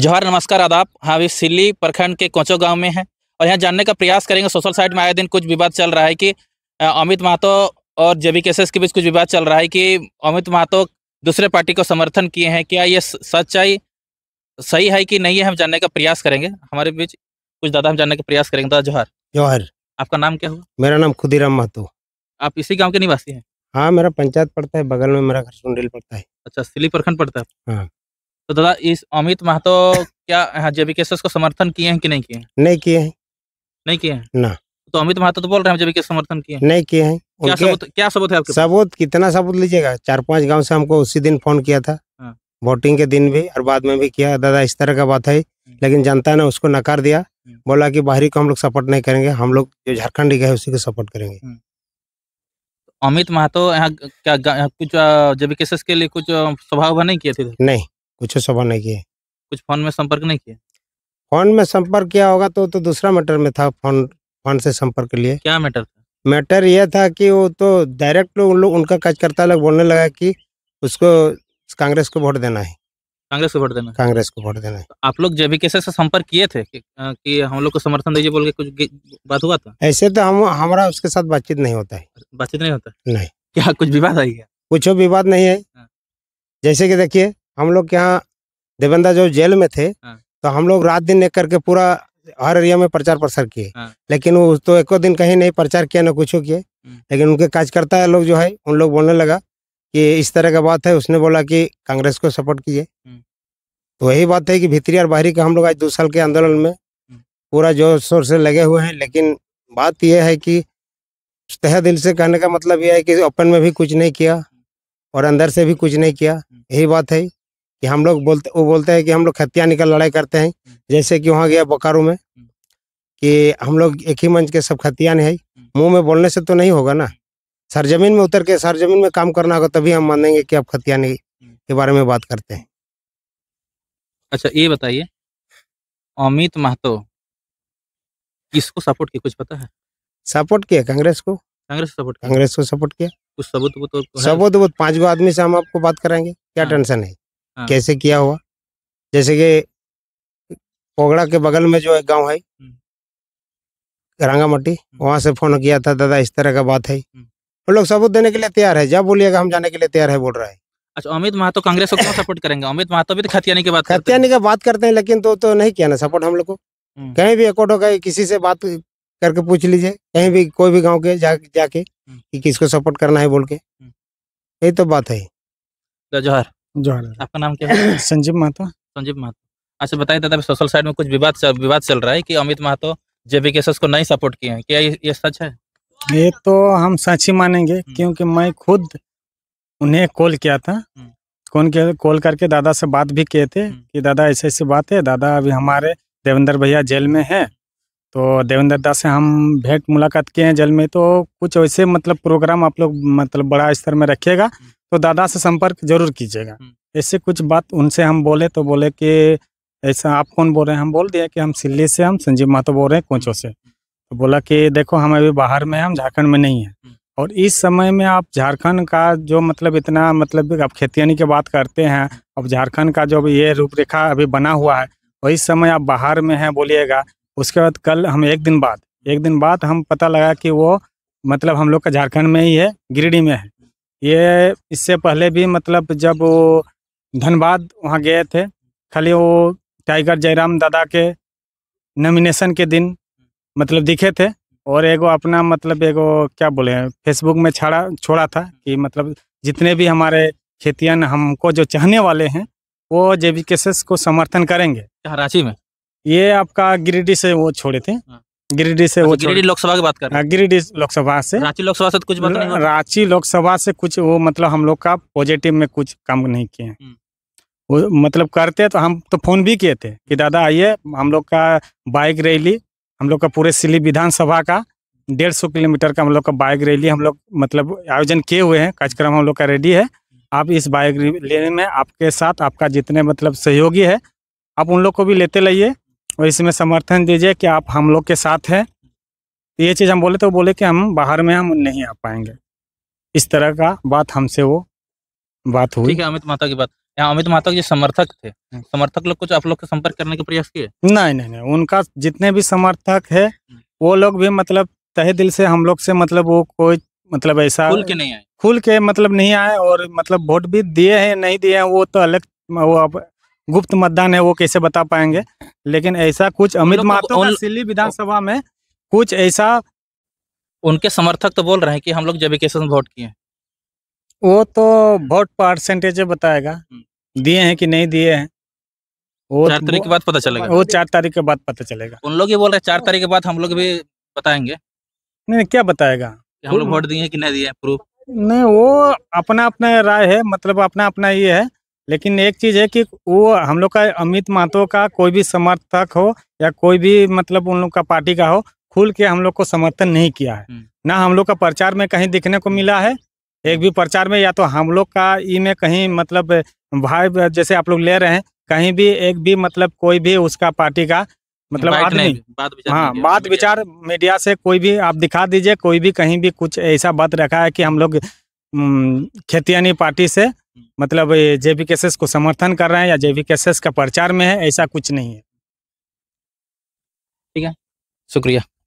जोहर नमस्कार आदाब हाँ अभी सिल्ली प्रखंड के कोचो गांव में है और यहाँ जानने का प्रयास करेंगे सोशल साइट में आए दिन कुछ विवाद चल रहा है कि अमित महतो और जेबी केसेस के बीच कुछ विवाद चल रहा है कि अमित महतो दूसरे पार्टी को समर्थन किए हैं क्या ये सच्चाई सही है कि नहीं है हम जानने का प्रयास करेंगे हमारे बीच कुछ दादा हम जानने का प्रयास करेंगे दादा जोहर जोहर आपका नाम क्या हुआ मेरा नाम खुदीराम महतो आप इसी गाँव के निवासी हैं हाँ मेरा पंचायत पड़ता है बगल में मेरा घर सुंडेल पड़ता है अच्छा सिली प्रखंड पड़ता है हाँ तो दादा इस अमित महतो क्या हाँ जेबी केसेस को समर्थन किए हैं कि नहीं किए नहीं किए हैं नहीं किए हैं ना तो अमित महतो तो बोल रहे हैं जेबी के समर्थन किए नहीं किए हैं क्या सबूत क्या सबूत है आपके सबूत कितना सबूत लीजिएगा चार पांच गांव से हमको उसी दिन फोन किया था हाँ। वोटिंग के दिन भी और बाद में भी किया दादा इस तरह का बात है हम्म। लेकिन जनता ने उसको नकार दिया हम्म। बोला कि बाहरी को हम लोग सपोर्ट नहीं करेंगे हम लोग जो झारखंड गए उसी को सपोर्ट करेंगे हम्म। अमित महतो यहाँ क्या कुछ जब केसेस के लिए कुछ सभा नहीं किए थे नहीं कुछ सुबह नहीं किए कुछ फोन में संपर्क नहीं किया फोन में संपर्क किया होगा तो तो दूसरा मैटर में था फोन फोन से संपर्क लिए क्या मैटर था मैटर यह था कि वो तो डायरेक्ट लोग लो, उनका कार्यकर्ता लोग बोलने लगा कि उसको कांग्रेस को वोट देना है कांग्रेस को वोट देना कांग्रेस को वोट देना है तो आप लोग जेबी कैसे से संपर्क किए थे कि, आ, कि हम लोग को समर्थन दीजिए बोल के कुछ बात हुआ था ऐसे तो हम हमारा उसके साथ बातचीत नहीं होता है बातचीत नहीं होता नहीं क्या कुछ विवाद आई है कुछ विवाद नहीं है हाँ। जैसे कि देखिए हम लोग के यहाँ देवंदा जो जेल में थे हाँ। तो हम लोग रात दिन एक करके पूरा हर एरिया में प्रचार प्रसार किए हाँ। लेकिन वो तो एको दिन कहीं नहीं प्रचार किया ना कुछ किए हम्म। लेकिन उनके कार्यकर्ता लोग जो है उन लोग बोलने लगा कि इस तरह का बात है उसने बोला कि कांग्रेस को सपोर्ट कीजिए हम्म। तो यही बात है कि भीतरी और बाहरी का हम लोग आज दो साल के आंदोलन में हम्म। पूरा जोर शोर से लगे हुए हैं लेकिन बात यह है कि तह दिल से कहने का मतलब यह है कि ओपन में भी कुछ नहीं किया और अंदर से भी कुछ नहीं किया यही बात है कि हम लोग बोलते वो बोलते हैं कि हम लोग खतिया निकल लड़ाई करते हैं जैसे कि वहाँ गया बोकारो में कि हम लोग एक ही मंच के सब खतिया है मुंह में बोलने से तो नहीं होगा ना सरजमीन में उतर के सरजमीन में काम करना होगा तभी हम मानेंगे कि आप खतिया के बारे में बात करते हैं अच्छा ये बताइए अमित महतो किसको सपोर्ट किया कुछ पता है सपोर्ट किया कांग्रेस को कांग्रेस सपोर्ट कांग्रेस को सपोर्ट किया कुछ सबूत तो सबूत पांच गो आदमी से हम आपको बात करेंगे क्या हाँ। टेंशन है हाँ। कैसे किया हुआ जैसे कि पोगड़ा के बगल में जो एक गांव है मट्टी वहां से फोन किया था दादा इस तरह का बात है वो लोग सबूत देने के लिए तैयार है जब बोलिएगा हम जाने के लिए तैयार है बोल रहा है अच्छा अमित महातो कांग्रेस को सपोर्ट करेंगे अमित महातो भी तो, तो खतियानी की बात खतियानी का बात करते हैं लेकिन तो तो नहीं किया ना सपोर्ट हम लोग को कहीं भी अकोट हो गए किसी से बात करके पूछ लीजिए कहीं भी कोई भी गांव के जा, जाके कि किसको सपोर्ट करना है बोल के यही तो बात है जोहर जोहर आपका नाम क्या है संजीव महतो संजीव महतो अच्छा बताइए दादा सोशल साइड में कुछ विवाद विवाद चल रहा है कि अमित महतो जेबी केसेस को नहीं सपोर्ट किए हैं क्या ये, सच है ये तो हम सच ही मानेंगे हम्म। क्योंकि मैं खुद उन्हें कॉल किया था हम्म। कौन के कॉल करके दादा से बात भी किए थे हम्म। कि दादा ऐसे ऐसी बात है दादा अभी हमारे देवेंद्र भैया जेल में है तो देवेंद्र दास से हम भेंट मुलाकात किए हैं जल में तो कुछ वैसे मतलब प्रोग्राम आप लोग मतलब बड़ा स्तर में रखिएगा तो दादा से संपर्क जरूर कीजिएगा हम्म। ऐसे कुछ बात उनसे हम बोले तो बोले कि ऐसा आप कौन बोल रहे हैं हम बोल दिया कि हम सिल्ली से हम संजीव महतो बोल रहे हैं कोचों से तो बोला कि देखो हम अभी बाहर में हम झारखंड में नहीं है हम्म। और इस समय में आप झारखंड का जो मतलब इतना मतलब आप खेती की बात करते हैं अब झारखंड का जो ये रूपरेखा अभी बना हुआ है और इस समय आप बाहर में हैं बोलिएगा उसके बाद कल हम एक दिन बाद एक दिन बाद हम पता लगा कि वो मतलब हम लोग का झारखंड में ही है गिरिडीह में है ये इससे पहले भी मतलब जब वो धनबाद वहाँ गए थे खाली वो टाइगर जयराम दादा के नॉमिनेशन के दिन मतलब दिखे थे और एगो अपना मतलब एगो क्या बोले फेसबुक में छाड़ा छोड़ा था कि मतलब जितने भी हमारे खेतियान हमको जो चाहने वाले हैं वो जेबी केसेस को समर्थन करेंगे रांची में ये आपका गिरिडीह से वो छोड़े थे हाँ। गिरिडीह से अच्छा, वो गिरिडीह लोकसभा की बात कर रहे हाँ, गिरिडीह लोकसभा से रांची लोकसभा से तो कुछ बात नहीं रांची लोकसभा से कुछ वो मतलब हम लोग का पॉजिटिव में कुछ काम नहीं किए हम्म। वो मतलब करते तो हम तो फोन भी किए थे कि दादा आइए हम लोग का बाइक रैली हम लोग का पूरे सिली विधानसभा का डेढ़ सौ किलोमीटर का हम लोग का बाइक रैली हम लोग मतलब आयोजन किए हुए हैं कार्यक्रम हम लोग का रेडी है आप इस बाइक रैली में आपके साथ आपका जितने मतलब सहयोगी है आप उन लोग को भी लेते लाइए और इसमें समर्थन दीजिए कि आप हम लोग के साथ हैं ये चीज़ हम बोले तो बोले कि हम बाहर में हम नहीं आ पाएंगे इस तरह का बात हमसे वो बात हुई ठीक है अमित माता की बात यहाँ अमित माता के समर्थक थे हम्म। समर्थक लोग कुछ आप लोग के संपर्क करने के प्रयास किए नहीं नहीं नहीं उनका जितने भी समर्थक है हम्म। वो लोग भी मतलब तहे दिल से हम लोग से मतलब वो कोई मतलब ऐसा खुल के नहीं आए खुल के मतलब नहीं आए और मतलब वोट भी दिए हैं नहीं दिए हैं वो तो अलग वो अब गुप्त मतदान है वो कैसे बता पाएंगे लेकिन ऐसा कुछ अमित महतो दिल्ली विधानसभा में कुछ ऐसा उनके समर्थक तो बोल रहे हैं कि हम लोग जेबिकेशन वोट किए वो तो वोट परसेंटेज बताएगा हम्म। दिए हैं कि नहीं दिए हैं वो चार तारीख के बाद पता चलेगा वो चार तारीख के बाद पता चलेगा उन लोग ही बोल रहे हैं चार तारीख के बाद हम लोग भी बताएंगे नहीं क्या बताएगा हम लोग वोट दिए कि नहीं दिए प्रूफ नहीं वो अपना अपना राय है मतलब अपना अपना ये है लेकिन एक चीज़ है कि वो हम लोग का अमित महतो का कोई भी समर्थक हो या कोई भी मतलब उन लोग का पार्टी का हो खुल के हम लोग को समर्थन नहीं किया है हम्म। ना हम लोग का प्रचार में कहीं दिखने को मिला है एक भी प्रचार में या तो हम लोग का ई में कहीं मतलब भाई जैसे आप लोग ले रहे हैं कहीं भी एक भी मतलब कोई भी उसका पार्टी का मतलब आदमी बात विचार हाँ बात विचार मीडिया से कोई भी आप दिखा दीजिए कोई भी कहीं भी कुछ ऐसा बात रखा है कि हम लोग हम्म, खेतियानी पार्टी से मतलब जेपी एस को समर्थन कर रहे हैं या जेपी एस का प्रचार में है ऐसा कुछ नहीं है ठीक है शुक्रिया